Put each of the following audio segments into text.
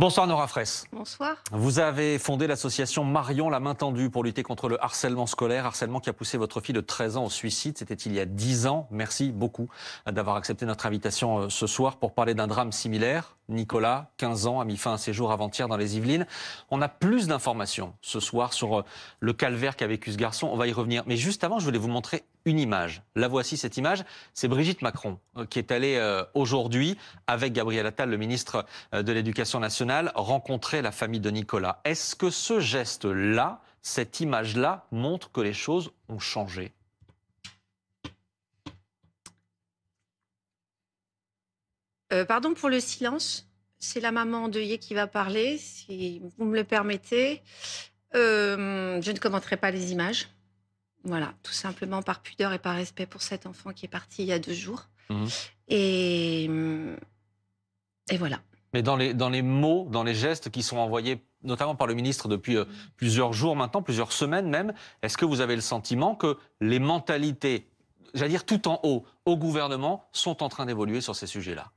Bonsoir Nora Fraisse. Bonsoir. Vous avez fondé l'association Marion la main tendue pour lutter contre le harcèlement scolaire, harcèlement qui a poussé votre fille de 13 ans au suicide. C'était il y a 10 ans. Merci beaucoup euh, d'avoir accepté notre invitation euh, ce soir pour parler d'un drame similaire. Nicolas, 15 ans, a mis fin à ses jours avant-hier dans les Yvelines. On a plus d'informations ce soir sur euh, le calvaire qu'a vécu ce garçon. On va y revenir. Mais juste avant, je voulais vous montrer une image. La voici, cette image. C'est Brigitte Macron euh, qui est allée euh, aujourd'hui, avec Gabriel Attal, le ministre de l'Éducation nationale, rencontrer la famille de Nicolas. Est-ce que ce geste-là, cette image-là, montre que les choses ont changé Euh, pardon pour le silence. C'est la maman endeuillée qui va parler, si vous me le permettez. Euh, je ne commenterai pas les images. Voilà, tout simplement par pudeur et par respect pour cet enfant qui est parti il y a deux jours. Mhm. Et, et voilà. Mais dans les, dans les mots, dans les gestes qui sont envoyés, notamment par le ministre depuis euh, mhm. plusieurs jours maintenant, plusieurs semaines même, est-ce que vous avez le sentiment que les mentalités, j'allais dire tout en haut, au gouvernement, sont en train d'évoluer sur ces sujets-là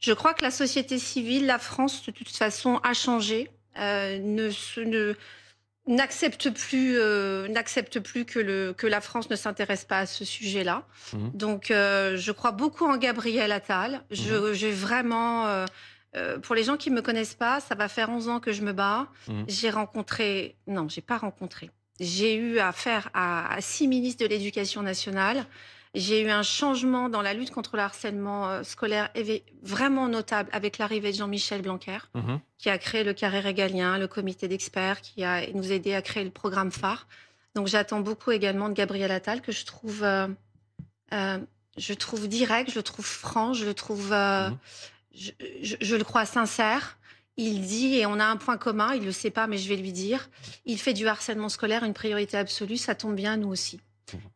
je crois que la société civile, la France, de toute façon, a changé, euh, ne, n'accepte plus, euh, n'accepte plus que, le, que la France ne s'intéresse pas à ce sujet-là. Mhm. Donc, euh, je crois beaucoup en Gabriel Attal. J'ai mhm. vraiment... Euh, pour les gens qui ne me connaissent pas, ça va faire 11 ans que je me bats. Mhm. J'ai rencontré, non, j'ai pas rencontré. J'ai eu affaire à, à six ministres de l'Éducation nationale. J'ai eu un changement dans la lutte contre le harcèlement euh, scolaire vraiment notable avec l'arrivée de Jean-Michel Blanquer, mhm. qui a créé le carré régalien, le comité d'experts, qui a nous aidé à créer le programme phare. Donc j'attends beaucoup également de Gabriel Attal, que je trouve, euh, euh, je trouve direct, je le trouve franc, je le trouve, mhm. je, le crois sincère. Il dit, et on a un point commun, il ne le sait pas, mais je vais lui dire, il fait du harcèlement scolaire une priorité absolue, ça tombe bien, nous aussi.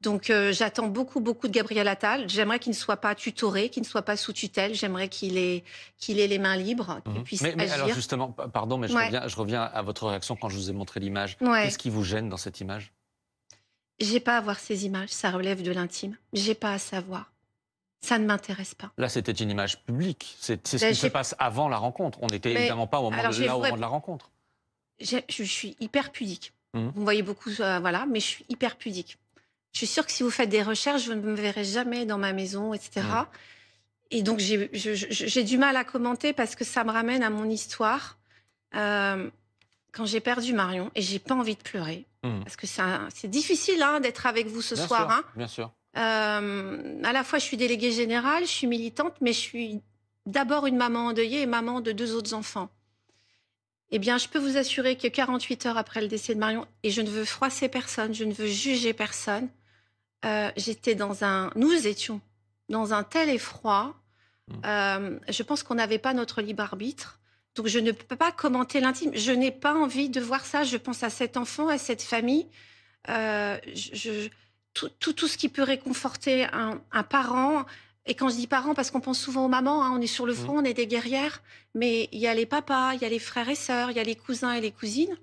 Donc euh, j'attends beaucoup, beaucoup de Gabriel Attal. J'aimerais qu'il ne soit pas tutoré, qu'il ne soit pas sous tutelle. J'aimerais qu'il ait, les mains libres, qu'il mhm. mais, mais alors justement, pardon, mais je, reviens, à votre réaction quand je vous ai montré l'image. Qu'est-ce qui vous gêne dans cette image J'ai pas à voir ces images, ça relève de l'intime. J'ai pas à savoir. Ça ne m'intéresse pas. Là, c'était une image publique. C'est ce ben, qui se passe avant la rencontre. On n'était évidemment pas au moment, de, la rencontre. Je, suis hyper pudique. Mhm. Vous voyez beaucoup, euh, voilà, mais je suis hyper pudique je suis sûre que si vous faites des recherches, vous ne me verrez jamais dans ma maison, etc. Et donc, j'ai du mal à commenter parce que ça me ramène à mon histoire. Euh, quand j'ai perdu Marion, et j'ai pas envie de pleurer, mmh. parce que c'est difficile hein, d'être avec vous ce soir. Hein. Bien sûr. Euh, à la fois, je suis déléguée générale, je suis militante, mais je suis d'abord une maman endeuillée et maman de deux autres enfants. Eh bien, je peux vous assurer que 48 heures après le décès de Marion, et je ne veux froisser personne, je ne veux juger personne, euh, j'étais dans un. Nous étions dans un tel effroi. Mm. Euh, je pense qu'on n'avait pas notre libre arbitre. Donc je ne peux pas commenter l'intime. Je n'ai pas envie de voir ça. Je pense à cet enfant, à cette famille. Euh, tout, tout, ce qui peut réconforter un, parent. Et quand je dis parent, parce qu'on pense souvent aux mamans, hein, on est sur le mm. front, on est des guerrières, mais il y a les papas, il y a les frères et sœurs, il y a les cousins et les cousines.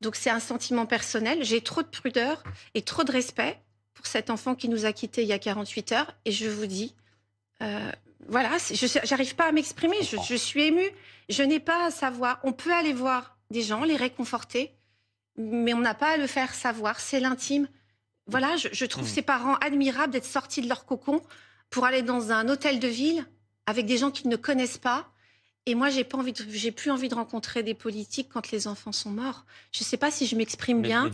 Donc c'est un sentiment personnel. J'ai trop de prudeur et trop de respect pour cet enfant qui nous a quittés il y a 48 heures. Et je vous dis, euh, voilà, je n'arrive pas à m'exprimer, je, suis émue, je n'ai pas à savoir. On peut aller voir des gens, les réconforter, mais on n'a pas à le faire savoir, c'est l'intime. Voilà, je, trouve hmm. ces parents admirables d'être sortis de leur cocon pour aller dans un hôtel de ville avec des gens qu'ils ne connaissent pas, et moi, j'ai pas envie, j'ai plus envie de rencontrer des politiques quand les enfants sont morts. Je sais pas si je m'exprime bien.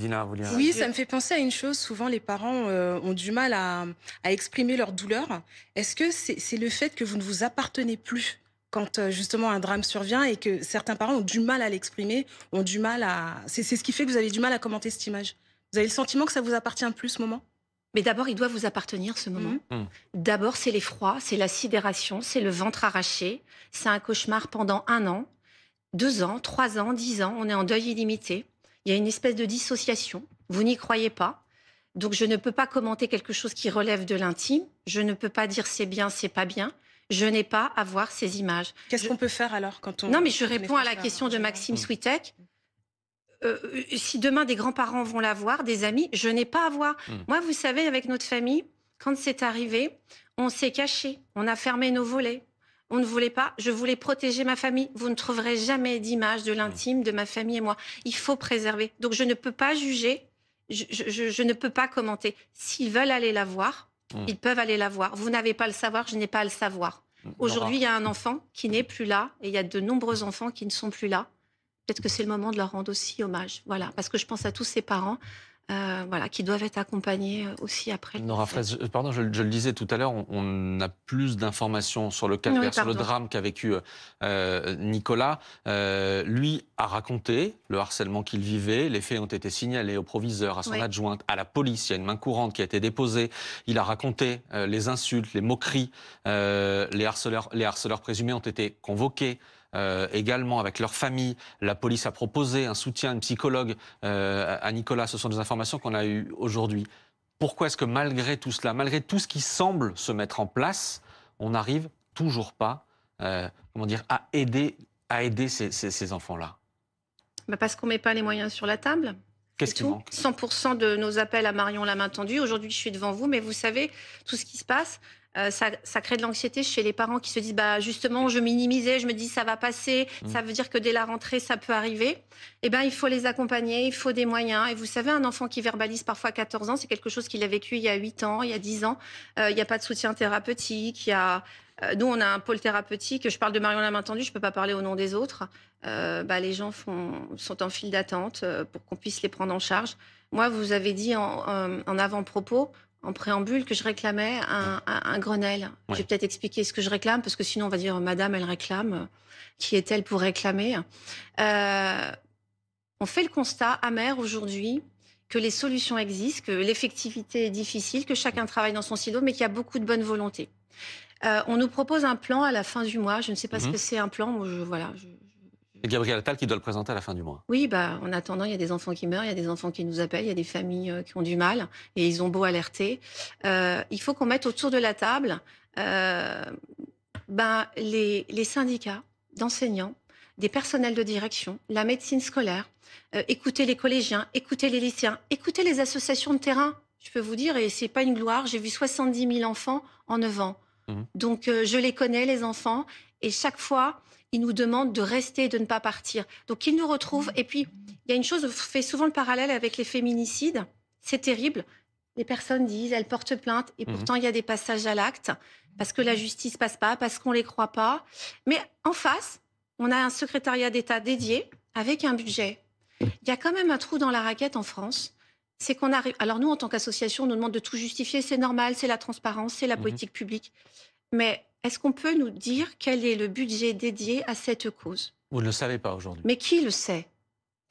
oui, ça me fait penser à une chose. Souvent, les parents euh, ont du mal à, exprimer leur douleur. Est-ce que c'est le fait que vous ne vous appartenez plus quand euh, justement un drame survient et que certains parents ont du mal à l'exprimer, ont du mal à. C'est ce qui fait que vous avez du mal à commenter cette image. Vous avez le sentiment que ça vous appartient plus ce moment mais d'abord, il doit vous appartenir ce moment. Mm. Mm. D'abord, c'est l'effroi, c'est la sidération, c'est le ventre arraché, c'est un cauchemar pendant un an, deux ans, trois ans, dix ans. On est en deuil illimité. Il y a une espèce de dissociation. Vous n'y croyez pas. Donc, je ne peux pas commenter quelque chose qui relève de l'intime. Je ne peux pas dire c'est bien, c'est pas bien. Je n'ai pas à voir ces images. Qu'est-ce qu'on peut faire alors quand on. Non, mais je réponds à la question de Maxime mm. Switek. Euh, euh, si demain des grands-parents vont la voir, des amis, je n'ai pas à voir. Hmm. Moi, vous savez, avec notre famille, quand c'est arrivé, on s'est caché, on a fermé nos volets. On ne voulait pas, je voulais protéger ma famille. Vous ne trouverez jamais d'image de l'intime de ma famille et moi. Il faut préserver. Donc je ne peux pas juger, je, ne peux pas commenter. S'ils veulent aller la voir, hmm. ils peuvent aller la voir. Vous n'avez pas le savoir, je n'ai pas le savoir. Hmm. Aujourd'hui, il y a un enfant qui n'est plus là et il y a de nombreux enfants qui ne sont plus là peut-être que c'est le moment de leur rendre aussi hommage. Voilà, parce que je pense à tous ces parents. Euh, voilà, qui doivent être accompagnés euh, aussi après. Nora Fraisse, pardon, je, le disais tout à l'heure, on, a plus d'informations sur le cas, sur le drame qu'a vécu euh, Nicolas. lui a raconté le harcèlement qu'il vivait. Les faits ont été signalés au proviseur, à son adjointe, à la police. Il y a une main courante qui a été déposée. Il a raconté les insultes, les moqueries. les, harceleurs, les harceleurs présumés ont été convoqués. Euh, également avec leur famille. La police a proposé un soutien, une psychologue euh, à Nicolas. Ce sont des informations qu'on a eues aujourd'hui. Pourquoi est-ce que malgré tout cela, malgré tout ce qui semble se mettre en place, on n'arrive toujours pas euh, comment dire, à aider, à aider ces, enfants-là bah, Parce qu'on ne met pas les moyens sur la table. Qu'est-ce qui manque 100% de nos appels à Marion la main tendue. Aujourd'hui, je suis devant vous, mais vous savez, tout ce qui se passe, euh, ça, crée de l'anxiété chez les parents qui se disent bah justement je minimisais, je me dis ça va passer, mm. ça veut dire que dès la rentrée ça peut arriver. Eh bien, il faut les accompagner, il faut des moyens. Et vous savez un enfant qui verbalise parfois à 14 ans, c'est quelque chose qu'il a vécu il y a 8 ans, il y a 10 ans. Euh, il n'y a pas de soutien thérapeutique, euh, nous, on a un pôle thérapeutique. Je parle de Marion la je ne peux pas parler au nom des autres. Bah, les gens sont en file d'attente pour qu'on puisse les prendre en charge. Moi, vous avez dit en avant-propos, en préambule que je réclamais un, Grenelle. Je vais peut-être expliquer ce que je réclame, parce que sinon on va dire Madame, elle réclame. Euh, qui est-elle pour réclamer euh, On fait le constat amer aujourd'hui que les solutions existent, que l'effectivité est difficile, que chacun travaille dans son silo, mais qu'il y a beaucoup de bonne volonté. Euh, on nous propose un plan à la fin du mois. Je ne sais pas ce mhm. que c'est un plan. voilà, je, et Gabriel Attal qui doit le présenter à la fin du mois. Oui, bah, en attendant, il y a des enfants qui meurent, il y a des enfants qui nous appellent, il y a des familles euh, qui ont du mal et ils ont beau alerter. Euh, il faut qu'on mette autour de la table euh, ben, les, syndicats d'enseignants, des personnels de direction, la médecine scolaire, euh, écoutez les collégiens, écoutez les lycéens, écoutez les associations de terrain. Je peux vous dire, et c'est pas une gloire, j'ai vu 70 000 enfants en 9 ans. Mmh. Donc je les connais, les enfants, et chaque fois, ils nous demandent de rester, de ne pas partir. Donc ils nous retrouvent. Et puis, il y a une chose, on fait souvent le parallèle avec les féminicides. C'est terrible. Les personnes disent, elles portent plainte, et mhm. pourtant il y a des passages à l'acte, parce que la justice passe pas, parce qu'on les croit pas. Mais en face, on a un secrétariat d'État dédié avec un budget. Il y a quand même un trou dans la raquette en France. C'est qu'on arrive. Alors nous, en tant qu'association, on nous demande de tout justifier. C'est normal, c'est la transparence, c'est la mhm. politique publique. Mais est-ce qu'on peut nous dire quel est le budget dédié à cette cause Vous ne le savez pas aujourd'hui. Mais qui le sait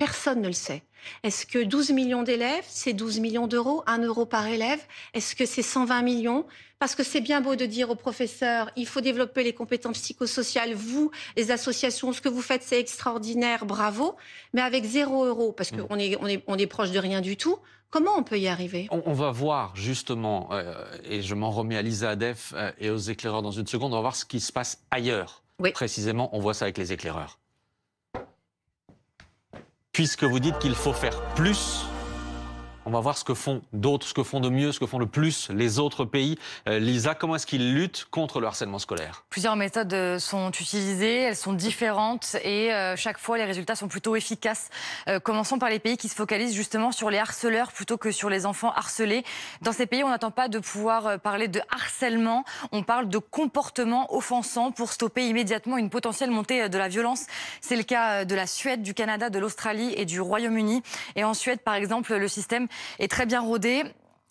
Personne ne le sait. Est-ce que 12 millions d'élèves, c'est 12 millions d'euros, 1 euro par élève Est-ce que c'est 120 millions Parce que c'est bien beau de dire aux professeurs, il faut développer les compétences psychosociales, vous, les associations, ce que vous faites, c'est extraordinaire, bravo, mais avec 0 euro, parce qu'on mm. est, on est, proche de rien du tout, Comment on peut y arriver on, va voir justement, euh, et je m'en remets à Lisa Adef euh, et aux éclaireurs dans une seconde, on va voir ce qui se passe ailleurs. Précisément, on voit ça avec les éclaireurs puisque vous dites qu'il faut faire plus on va voir ce que font d'autres, ce que font de mieux, ce que font le plus les autres pays. Euh, Lisa, comment est-ce qu'ils luttent contre le harcèlement scolaire Plusieurs méthodes euh, sont utilisées, elles sont différentes et euh, chaque fois les résultats sont plutôt efficaces. commençons par les pays qui se focalisent justement sur les harceleurs plutôt que sur les enfants harcelés. Dans ces pays, on n'attend pas de pouvoir parler de harcèlement, on parle de comportement offensant pour stopper immédiatement une potentielle montée de la violence. C'est le cas de la Suède, du Canada, de l'Australie et du Royaume-Uni. Et en Suède, par exemple, le système et très bien rodée.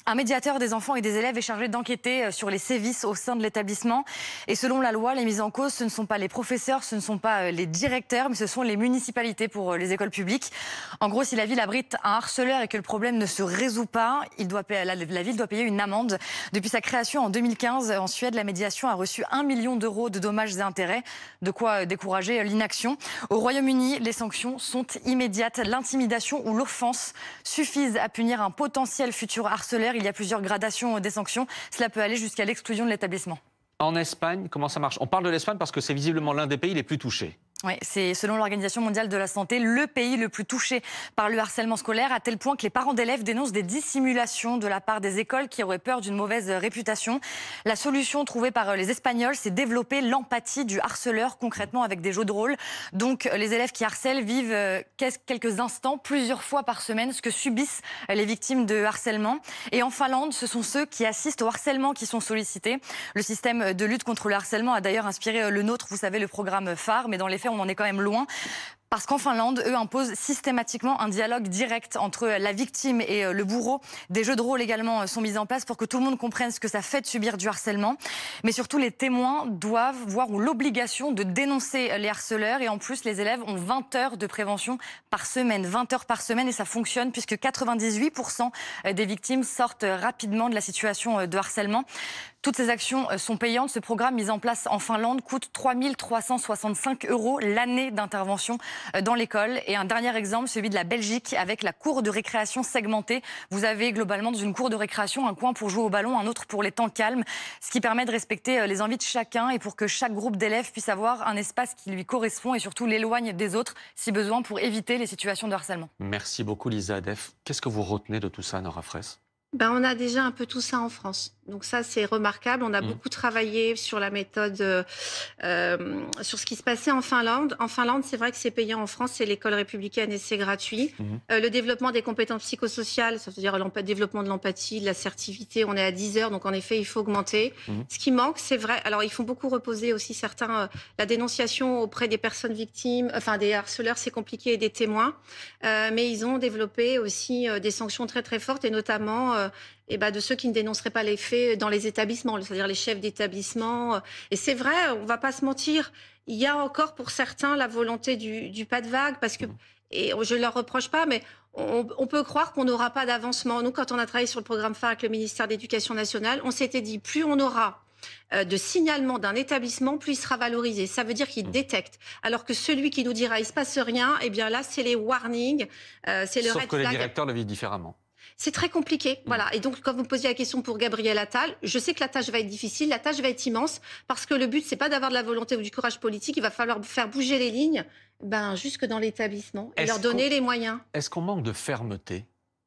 Un médiateur des enfants et des élèves est chargé d'enquêter euh, sur les sévices au sein de l'établissement. Et selon la loi, les mises en cause, ce ne sont pas les professeurs, ce ne sont pas euh, les directeurs, mais ce sont les municipalités pour euh, les écoles publiques. En gros, si la ville abrite un harceleur et que le problème ne se résout pas, la, la, ville doit payer une amende. Depuis sa création en 2015, en Suède, la médiation a reçu 1 million d'euros de dommages et intérêts, de quoi décourager l'inaction. Au Royaume-Uni, les sanctions sont immédiates. L'intimidation ou l'offense suffisent à punir un potentiel futur harceleur il y a plusieurs gradations des sanctions. Cela peut aller jusqu'à l'exclusion de l'établissement. En Espagne, comment ça marche On parle de l'Espagne parce que c'est visiblement l'un des pays les plus touchés. Oui, c'est selon l'Organisation mondiale de la santé le pays le plus touché par le harcèlement scolaire, à tel point que les parents d'élèves dénoncent des dissimulations de la part des écoles qui auraient peur d'une mauvaise réputation. La solution trouvée par les Espagnols, c'est développer l'empathie du harceleur concrètement avec des jeux de rôle. Donc les élèves qui harcèlent vivent euh, quelques instants, plusieurs fois par semaine, ce que subissent les victimes de harcèlement. Et en Finlande, ce sont ceux qui assistent au harcèlement qui sont sollicités. Le système de lutte contre le harcèlement a d'ailleurs inspiré euh, le nôtre, vous savez, le programme phare, mais dans les faits, on en est quand même loin parce qu'en Finlande, eux imposent systématiquement un dialogue direct entre la victime et euh, le bourreau. Des jeux de rôle également euh, sont mis en place pour que tout le monde comprenne ce que ça fait de subir du harcèlement. Mais surtout, les témoins doivent, voir ou l'obligation de dénoncer euh, les harceleurs. Et en plus, les élèves ont 20 heures de prévention par semaine, 20 heures par semaine, et ça fonctionne puisque 98% des victimes sortent rapidement de la situation de harcèlement. Toutes ces actions sont payantes. Ce programme mis en place en Finlande coûte 3 365 euros l'année d'intervention euh, dans l'école. Et un dernier exemple, celui de la Belgique, avec la cour de récréation segmentée. Vous avez globalement dans une cour de récréation un coin pour jouer au ballon, un autre pour les temps calmes, ce qui permet de respecter euh, les envies de chacun et pour que chaque groupe d'élèves puisse avoir un espace qui lui correspond et surtout l'éloigne des autres, si besoin, pour éviter les situations de harcèlement. Merci beaucoup, Lisa Adef. Qu'est-ce que vous retenez de tout ça, Nora Fraisse ben, On a déjà un peu tout ça en France. Donc ça, c'est remarquable. On a mmh. beaucoup travaillé sur la méthode, euh, euh, sur ce qui se passait en Finlande. En Finlande, c'est vrai que c'est payant en France, c'est l'école républicaine et c'est gratuit. Mmh. Euh, le développement des compétences psychosociales, ça veut dire le développement de l'empathie, de l'assertivité, on est à 10 heures, donc en effet, il faut augmenter. Mmh. Ce qui manque, c'est vrai, alors ils font beaucoup reposer aussi certains, la dénonciation auprès des personnes victimes, enfin des harceleurs, c'est compliqué, et des témoins. mais ils ont développé aussi des sanctions très très fortes, et notamment bah, de ceux qui ne dénonceraient pas les faits dans les établissements, c'est-à-dire les chefs d'établissement. Et c'est vrai, on ne va pas se mentir, il y a encore pour certains la volonté du, pas de vague, parce que, et je ne leur reproche pas, mais on, peut croire qu'on n'aura pas d'avancement. Nous, quand on a travaillé sur le programme phare avec le ministère de l'Éducation nationale, on s'était dit, plus on aura euh, de signalement d'un établissement plus il sera valorisé. Ça veut dire qu'il mmh. détecte. Alors que celui qui nous dira il se passe rien, eh bien là, c'est les warnings, euh, c'est le Sauf red que les directeurs le vivent différemment. C'est très compliqué. Mm. Voilà. Et donc, quand vous me posiez la question pour Gabriel Attal, je sais que la tâche va être difficile, la tâche va être immense, parce que le but, c'est pas d'avoir de la volonté ou du courage politique. Il va falloir faire bouger les lignes, ben, jusque dans l'établissement, et leur donner les moyens. Est-ce qu'on manque de fermeté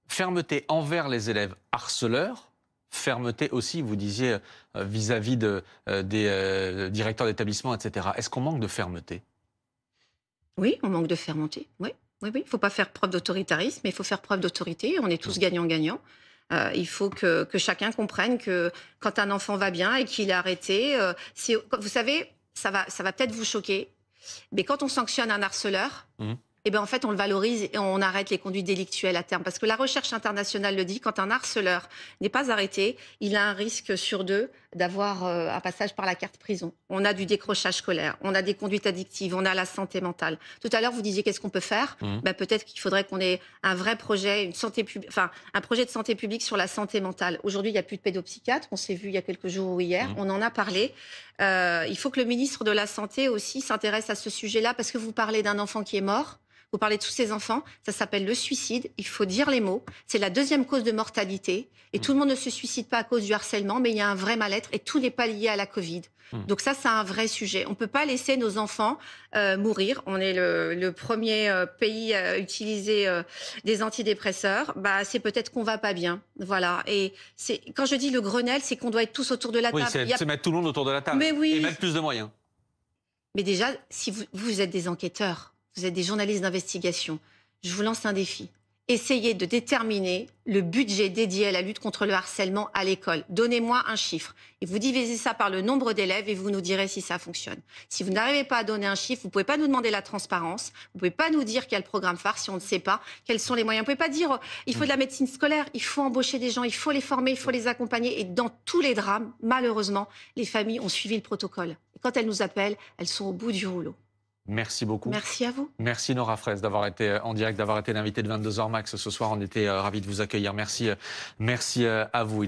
Fermeté envers les élèves harceleurs fermeté aussi, vous disiez, euh, vis-à-vis de, euh, des euh, directeurs d'établissement, etc. Est-ce qu'on manque de fermeté Oui, on manque de fermeté, oui. Oui, il ne faut pas faire preuve d'autoritarisme, il faut faire preuve d'autorité. On est tous mmh. gagnants-gagnants. Euh, il faut que, chacun comprenne que quand un enfant va bien et qu'il est arrêté, euh, vous savez, ça va, ça va peut-être vous choquer, mais quand on sanctionne un harceleur, mmh. eh ben, en fait, on le valorise et on arrête les conduites délictuelles à terme. Parce que la recherche internationale le dit, quand un harceleur n'est pas arrêté, il a un risque sur deux d'avoir euh, un passage par la carte prison. On a du décrochage scolaire, on a des conduites addictives, on a la santé mentale. Tout à l'heure, vous disiez qu'est-ce qu'on peut faire mhm. ben, Peut-être qu'il faudrait qu'on ait un vrai projet, une santé enfin, un projet de santé publique sur la santé mentale. Aujourd'hui, il n'y a plus de pédopsychiatre, on s'est vu il y a quelques jours ou hier, mhm. on en a parlé. Euh, il faut que le ministre de la Santé aussi s'intéresse à ce sujet-là parce que vous parlez d'un enfant qui est mort. Vous parlez de tous ces enfants, ça s'appelle le suicide. Il faut dire les mots. C'est la deuxième cause de mortalité. Et tout le monde ne se suicide pas à cause du harcèlement, mais il y a un vrai mal-être et tout n'est pas lié à la Covid. Hmm. Donc ça, c'est un vrai sujet. On ne peut pas laisser nos enfants euh, mourir. On est le, premier euh, pays à utiliser euh, des antidépresseurs. Bah, c'est peut-être qu'on va pas bien. Voilà. Et quand je dis le Grenelle, c'est qu'on doit être tous autour de la table. c'est mettre tout le monde autour de la table. Et mettre plus de moyens. Mais déjà, si vous êtes des enquêteurs, vous êtes des journalistes d'investigation, je vous lance un défi. Essayez de déterminer le budget dédié à la lutte contre le harcèlement à l'école. Donnez-moi un chiffre. Et vous divisez ça par le nombre d'élèves et vous nous direz si ça fonctionne. Si vous n'arrivez pas à donner un chiffre, vous ne pouvez pas nous demander la transparence. Vous ne pouvez pas nous dire quel programme phare si on ne sait pas quels sont les moyens. Vous ne pouvez pas dire il faut de la médecine scolaire, il faut embaucher des gens, il faut les former, il faut les accompagner. Et dans tous les drames, malheureusement, les familles ont suivi le protocole. Et quand elles nous appellent, elles sont au bout du rouleau. Merci beaucoup. Merci à vous. Merci Nora Fraisse d'avoir été euh, en direct, d'avoir été l'invité de 22h Max ce soir. On était euh, ravis de vous accueillir. Merci, euh, merci à vous.